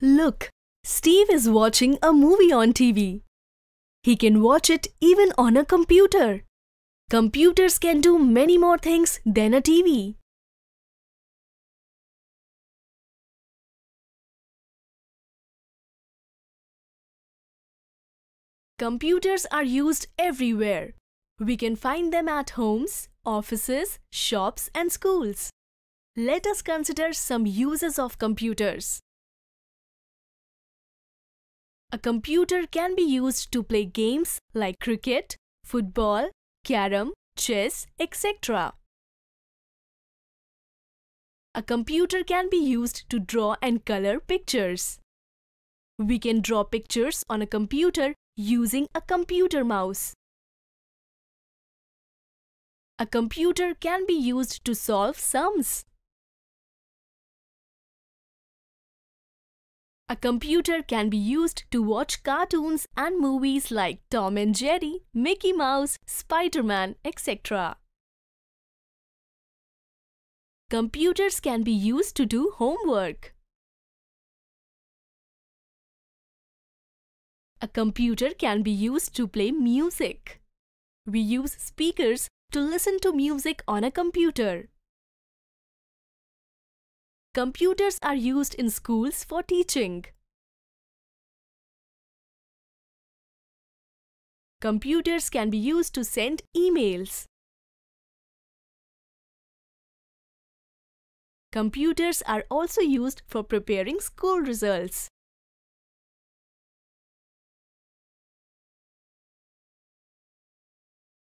Look, Steve is watching a movie on TV. He can watch it even on a computer. Computers can do many more things than a TV. Computers are used everywhere. We can find them at homes, offices, shops and schools. Let us consider some uses of computers. A computer can be used to play games like cricket, football, carom, chess, etc. A computer can be used to draw and color pictures. We can draw pictures on a computer using a computer mouse. A computer can be used to solve sums. A computer can be used to watch cartoons and movies like Tom and Jerry, Mickey Mouse, Spider-Man, etc. Computers can be used to do homework. A computer can be used to play music. We use speakers to listen to music on a computer. Computers are used in schools for teaching. Computers can be used to send emails. Computers are also used for preparing school results.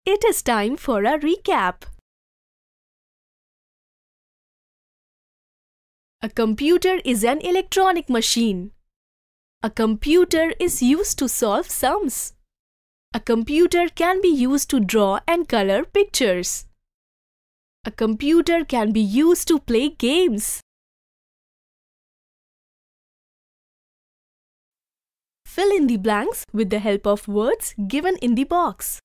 It is time for a recap. A computer is an electronic machine. A computer is used to solve sums. A computer can be used to draw and color pictures. A computer can be used to play games. Fill in the blanks with the help of words given in the box.